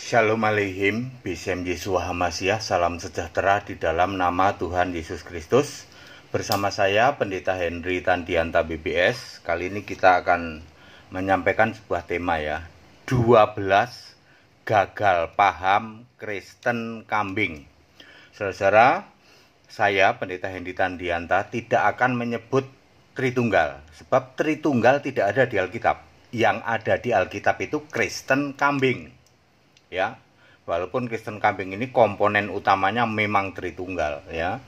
Shalom Aleihim, Bishem Yesua Hamasyah, salam sejahtera di dalam nama Tuhan Yesus Kristus. Bersama saya Pendeta Henry Tandianta BBS, kali ini kita akan menyampaikan sebuah tema ya, 12 gagal paham Kristen kambing. Saudara, saya Pendeta Henry Tandianta tidak akan menyebut Tritunggal, sebab Tritunggal tidak ada di Alkitab. Yang ada di Alkitab itu Kristen kambing ya walaupun Kristen Kambing ini komponen utamanya memang Tritunggal ya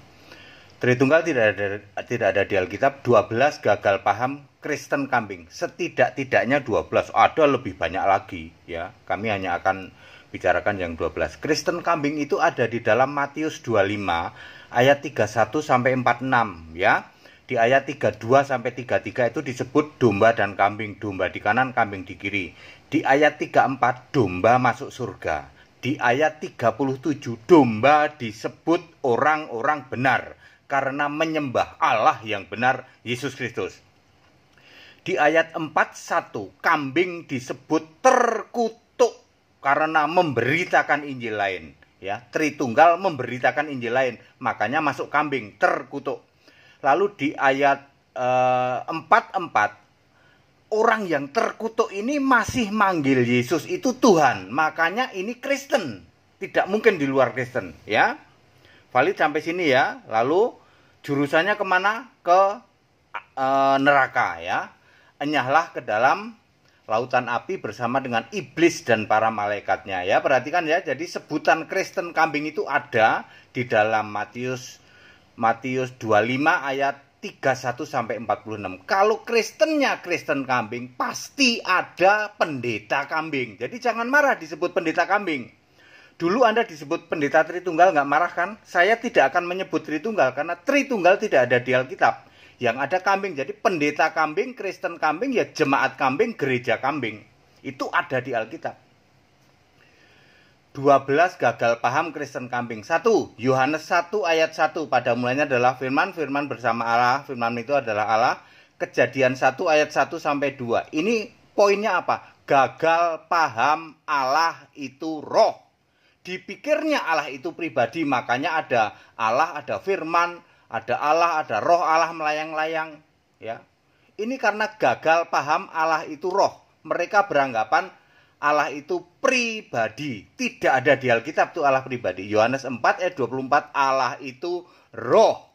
Tritunggal tidak ada tidak ada di Alkitab 12 gagal paham Kristen Kambing setidak-tidaknya 12 ada lebih banyak lagi ya kami hanya akan bicarakan yang 12 Kristen Kambing itu ada di dalam Matius 25 ayat 31 sampai 46 ya di ayat 32 sampai 33 itu disebut domba dan kambing, domba di kanan, kambing di kiri. Di ayat 34 domba masuk surga. Di ayat 37 domba disebut orang-orang benar karena menyembah Allah yang benar Yesus Kristus. Di ayat 41 kambing disebut terkutuk karena memberitakan Injil lain ya Tritunggal memberitakan Injil lain makanya masuk kambing terkutuk lalu di ayat eh, 44 orang yang terkutuk ini masih manggil Yesus itu Tuhan. Makanya ini Kristen. Tidak mungkin di luar Kristen. Ya, valid sampai sini ya. Lalu jurusannya kemana? Ke e, neraka ya. Enyahlah ke dalam lautan api bersama dengan iblis dan para malaikatnya ya. Perhatikan ya. Jadi sebutan Kristen kambing itu ada di dalam Matius Matius 25 ayat 31 sampai 46. Kalau Kristennya Kristen kambing, pasti ada pendeta kambing. Jadi jangan marah disebut pendeta kambing. Dulu Anda disebut pendeta Tritunggal nggak marah kan? Saya tidak akan menyebut Tritunggal karena Tritunggal tidak ada di Alkitab. Yang ada kambing, jadi pendeta kambing, Kristen kambing, ya jemaat kambing, gereja kambing. Itu ada di Alkitab. 12 gagal paham Kristen kambing. 1. Yohanes 1 ayat 1 pada mulanya adalah firman, firman bersama Allah, firman itu adalah Allah. Kejadian 1 ayat 1 sampai 2. Ini poinnya apa? Gagal paham Allah itu roh. Dipikirnya Allah itu pribadi, makanya ada Allah, ada firman, ada Allah, ada roh Allah melayang-layang, ya. Ini karena gagal paham Allah itu roh. Mereka beranggapan Allah itu pribadi. Tidak ada di Alkitab itu Allah pribadi. Yohanes 4 ayat 24 Allah itu roh.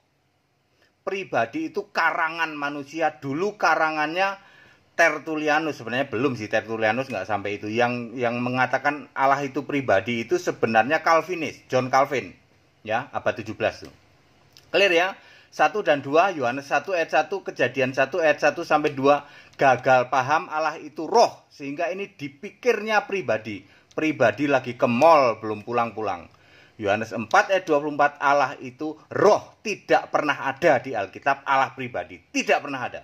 Pribadi itu karangan manusia. Dulu karangannya Tertulianus sebenarnya belum sih Tertulianus nggak sampai itu. Yang yang mengatakan Allah itu pribadi itu sebenarnya Calvinis, John Calvin. Ya, abad 17 tuh. Clear ya? 1 dan 2, Yohanes 1 ayat 1, Kejadian 1 ayat 1 sampai 2, gagal paham Allah itu roh, sehingga ini dipikirnya pribadi. Pribadi lagi ke mall, belum pulang-pulang. Yohanes 4 ayat 24, Allah itu roh, tidak pernah ada di Alkitab, Allah pribadi, tidak pernah ada.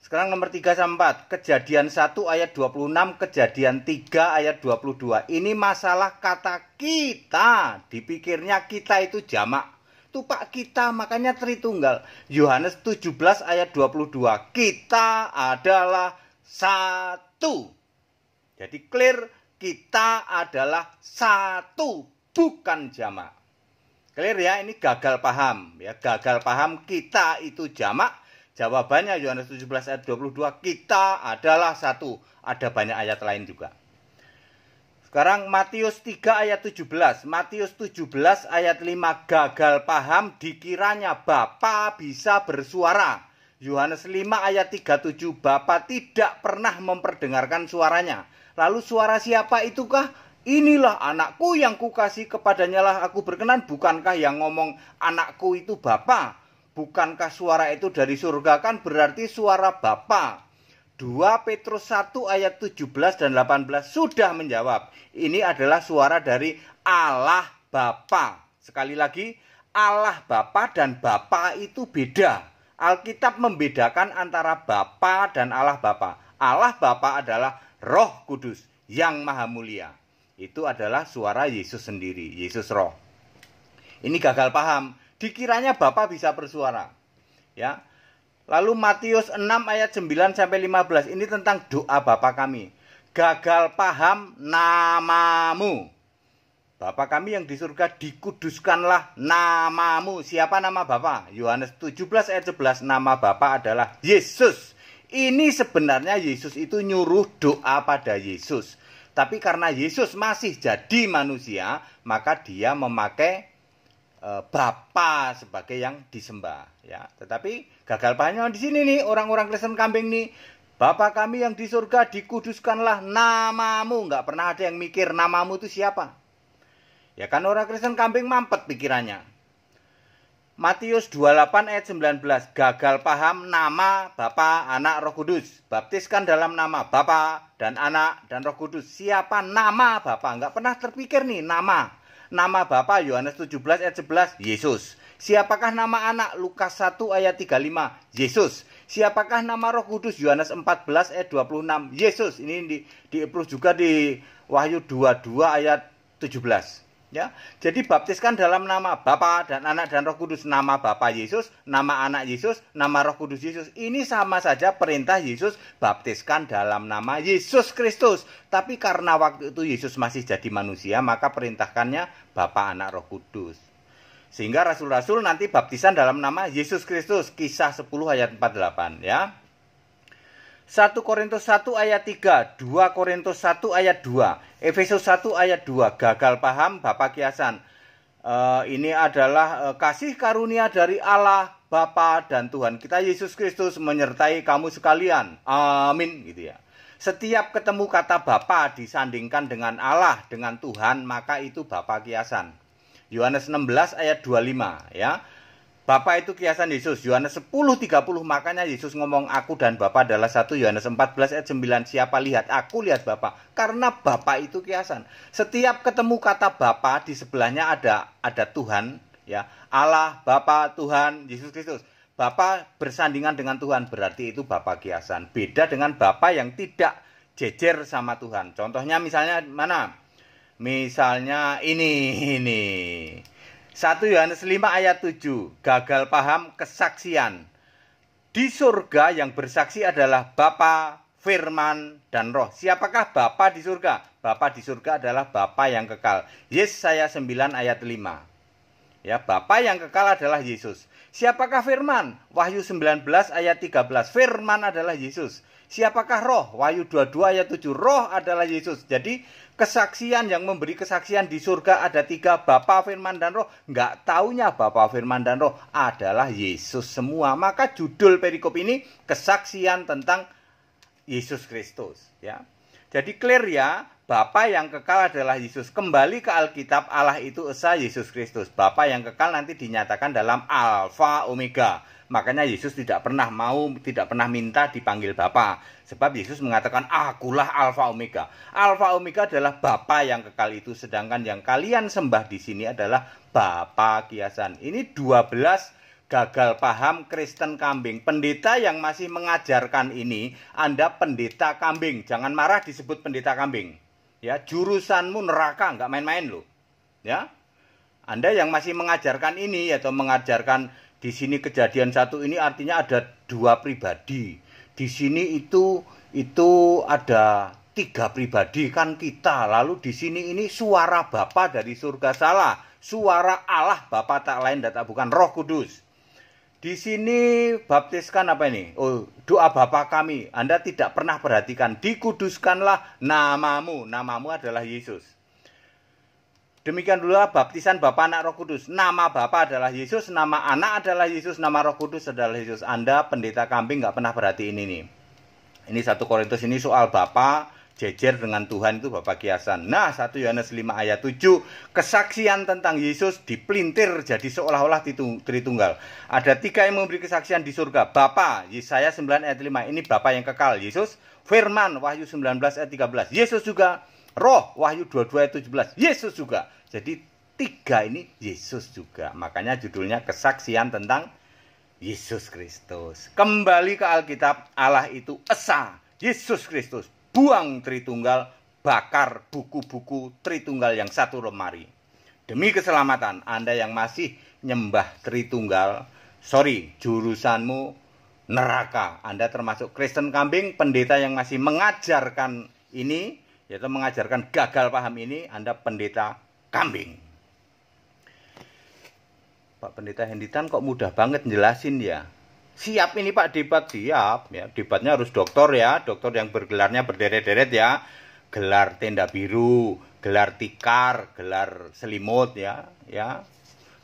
Sekarang nomor 3 sampai 4, kejadian 1 ayat 26, kejadian 3 ayat 22. Ini masalah kata kita, dipikirnya kita itu jamak tupak kita makanya Tritunggal Yohanes 17 ayat 22 kita adalah satu jadi clear kita adalah satu bukan jamak clear ya ini gagal paham ya gagal paham kita itu jamak jawabannya Yohanes 17 ayat 22 kita adalah satu ada banyak ayat lain juga sekarang Matius 3 ayat 17. Matius 17 ayat 5 gagal paham dikiranya Bapa bisa bersuara. Yohanes 5 ayat 37 Bapa tidak pernah memperdengarkan suaranya. Lalu suara siapa itukah? Inilah anakku yang kukasih kepadanya lah aku berkenan bukankah yang ngomong anakku itu Bapa? Bukankah suara itu dari surga kan berarti suara Bapa? 2 Petrus 1 ayat 17 dan 18 sudah menjawab. Ini adalah suara dari Allah Bapa. Sekali lagi, Allah Bapa dan Bapa itu beda. Alkitab membedakan antara Bapa dan Allah Bapa. Allah Bapa adalah Roh Kudus yang Maha Mulia. Itu adalah suara Yesus sendiri, Yesus Roh. Ini gagal paham. Dikiranya Bapa bisa bersuara. Ya, Lalu Matius 6 ayat 9 sampai 15 ini tentang doa Bapa kami. Gagal paham namamu. Bapa kami yang di surga dikuduskanlah namamu. Siapa nama Bapa? Yohanes 17 ayat 11 nama Bapa adalah Yesus. Ini sebenarnya Yesus itu nyuruh doa pada Yesus. Tapi karena Yesus masih jadi manusia, maka dia memakai Eh, Bapa sebagai yang disembah ya. Tetapi gagal pahamnya di sini nih orang-orang Kristen kambing nih Bapa kami yang di surga dikuduskanlah namamu Enggak pernah ada yang mikir namamu itu siapa ya kan orang Kristen kambing mampet pikirannya Matius 28 ayat 19 gagal paham nama Bapa, Anak, Roh Kudus. Baptiskan dalam nama Bapa dan Anak dan Roh Kudus. Siapa nama Bapa? Enggak pernah terpikir nih nama. Nama Bapa Yohanes 17 ayat 11 Yesus. Siapakah nama anak? Lukas 1 ayat 35. Yesus. Siapakah nama Roh Kudus? Yohanes 14 ayat 26. Yesus. Ini di di juga di Wahyu 22 ayat 17 ya. Jadi baptiskan dalam nama Bapa dan Anak dan Roh Kudus. Nama Bapa Yesus, nama Anak Yesus, nama Roh Kudus Yesus. Ini sama saja perintah Yesus baptiskan dalam nama Yesus Kristus. Tapi karena waktu itu Yesus masih jadi manusia, maka perintahkannya Bapa, Anak, Roh Kudus. Sehingga rasul-rasul nanti baptisan dalam nama Yesus Kristus. Kisah 10 ayat 48 ya. 1 Korintus 1 ayat 3, 2 Korintus 1 ayat 2, Efesus 1 ayat 2, gagal paham Bapak Kiasan. Uh, ini adalah uh, kasih karunia dari Allah Bapa dan Tuhan kita Yesus Kristus menyertai kamu sekalian. Amin gitu ya. Setiap ketemu kata Bapa disandingkan dengan Allah, dengan Tuhan, maka itu Bapak kiasan. Yohanes 16 ayat 25 ya. Bapak itu kiasan Yesus. Yohanes 10:30 makanya Yesus ngomong aku dan bapak adalah satu. Yohanes 14 ayat 9 siapa lihat aku lihat bapak Karena bapak itu kiasan. Setiap ketemu kata bapak di sebelahnya ada ada Tuhan ya. Allah, bapak Tuhan Yesus Kristus. Bapak bersandingan dengan Tuhan berarti itu bapak kiasan. Beda dengan bapak yang tidak jejer sama Tuhan. Contohnya misalnya mana? Misalnya ini ini. 1 Yohanes 5 ayat 7, gagal paham kesaksian. Di surga yang bersaksi adalah Bapa, Firman, dan Roh. Siapakah Bapa di surga? Bapa di surga adalah Bapa yang kekal. saya 9 ayat 5. Ya, Bapa yang kekal adalah Yesus. Siapakah Firman? Wahyu 19 ayat 13. Firman adalah Yesus. Siapakah roh? Wahyu 22 ayat 7. Roh adalah Yesus. Jadi kesaksian yang memberi kesaksian di surga ada tiga. Bapa, Firman, dan Roh. Nggak taunya Bapa, Firman, dan Roh adalah Yesus semua. Maka judul perikop ini kesaksian tentang Yesus Kristus. Ya. Jadi clear ya, Bapa yang kekal adalah Yesus. Kembali ke Alkitab, Allah itu Esa Yesus Kristus. Bapa yang kekal nanti dinyatakan dalam Alfa Omega Makanya Yesus tidak pernah mau, tidak pernah minta dipanggil Bapa. Sebab Yesus mengatakan, akulah Alfa Omega. Alfa Omega adalah Bapa yang kekal itu. Sedangkan yang kalian sembah di sini adalah Bapa Kiasan. Ini 12 gagal paham Kristen kambing. Pendeta yang masih mengajarkan ini, Anda pendeta kambing. Jangan marah disebut pendeta kambing. Ya, jurusanmu neraka, nggak main-main loh. Ya. Anda yang masih mengajarkan ini atau mengajarkan di sini kejadian satu ini artinya ada dua pribadi. Di sini itu itu ada tiga pribadi kan kita. Lalu di sini ini suara Bapa dari surga salah, suara Allah Bapa tak lain dan tak bukan Roh Kudus. Di sini baptiskan apa ini? Oh, doa Bapa kami. Anda tidak pernah perhatikan. Dikuduskanlah namamu. Namamu adalah Yesus. Demikian dulu baptisan bapak Anak Roh Kudus. Nama Bapa adalah Yesus, nama Anak adalah Yesus, nama Roh Kudus adalah Yesus. Anda pendeta kambing nggak pernah berarti ini. nih. Ini satu Korintus ini soal Bapa jejer dengan Tuhan itu Bapak Kiasan. Nah, satu Yohanes 5 ayat 7, kesaksian tentang Yesus dipelintir jadi seolah-olah Tritunggal. Ada tiga yang memberi kesaksian di surga. Bapa, Yesaya 9 ayat 5, ini Bapa yang kekal. Yesus, Firman, Wahyu 19 ayat 13. Yesus juga Roh Wahyu 22 ayat 17. Yesus juga. Jadi tiga ini Yesus juga. Makanya judulnya kesaksian tentang Yesus Kristus. Kembali ke Alkitab, Allah itu esa, Yesus Kristus. Buang Tritunggal, bakar buku-buku Tritunggal yang satu lemari. Demi keselamatan Anda yang masih nyembah Tritunggal, sorry, jurusanmu neraka. Anda termasuk Kristen kambing, pendeta yang masih mengajarkan ini, yaitu mengajarkan gagal paham ini Anda pendeta kambing. Pak Pendeta Henditan kok mudah banget jelasin ya. Siap ini Pak debat siap ya. Debatnya harus dokter ya, doktor yang bergelarnya berderet-deret ya. Gelar tenda biru, gelar tikar, gelar selimut ya, ya.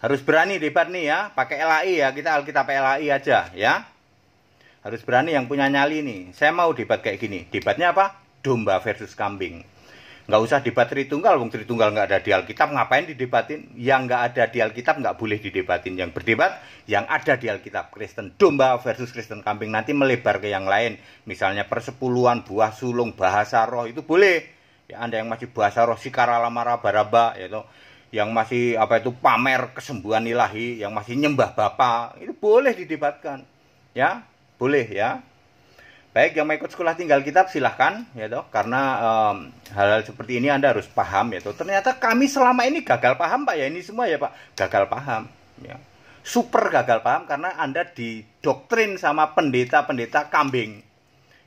Harus berani debat nih ya, pakai LAI ya, kita Alkitab LAI aja ya. Harus berani yang punya nyali nih. Saya mau debat kayak gini. Debatnya apa? domba versus kambing. Nggak usah debat Tritunggal, wong Tritunggal nggak ada di Alkitab, ngapain didebatin? Yang nggak ada di Alkitab nggak boleh didebatin. Yang berdebat, yang ada di Alkitab, Kristen domba versus Kristen kambing, nanti melebar ke yang lain. Misalnya persepuluhan, buah sulung, bahasa roh, itu boleh. Ya, anda yang masih bahasa roh, sikara karalamara baraba, yaitu yang masih apa itu pamer kesembuhan ilahi, yang masih nyembah Bapa, itu boleh didebatkan. Ya, boleh ya. Baik yang mau ikut sekolah tinggal kitab silahkan ya toh karena hal hal-hal seperti ini Anda harus paham ya toh. Ternyata kami selama ini gagal paham Pak ya ini semua ya Pak, gagal paham ya. Super gagal paham karena Anda didoktrin sama pendeta-pendeta kambing.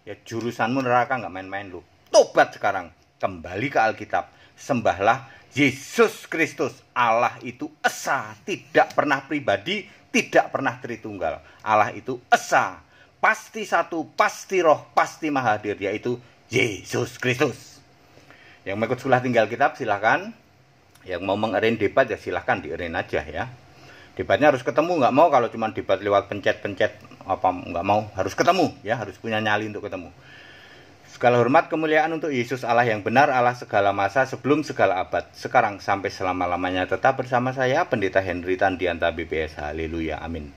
Ya jurusanmu neraka nggak main-main lu. Tobat sekarang, kembali ke Alkitab. Sembahlah Yesus Kristus. Allah itu esa, tidak pernah pribadi, tidak pernah tritunggal. Allah itu esa pasti satu, pasti roh, pasti mahadir, yaitu Yesus Kristus. Yang mengikut sekolah tinggal kitab silahkan. Yang mau mengerin debat ya silahkan diarin aja ya. Debatnya harus ketemu, nggak mau kalau cuma debat lewat pencet-pencet apa nggak mau, harus ketemu ya, harus punya nyali untuk ketemu. Segala hormat kemuliaan untuk Yesus Allah yang benar, Allah segala masa sebelum segala abad. Sekarang sampai selama-lamanya tetap bersama saya, Pendeta Henry Tandianta BPS. Haleluya, amin.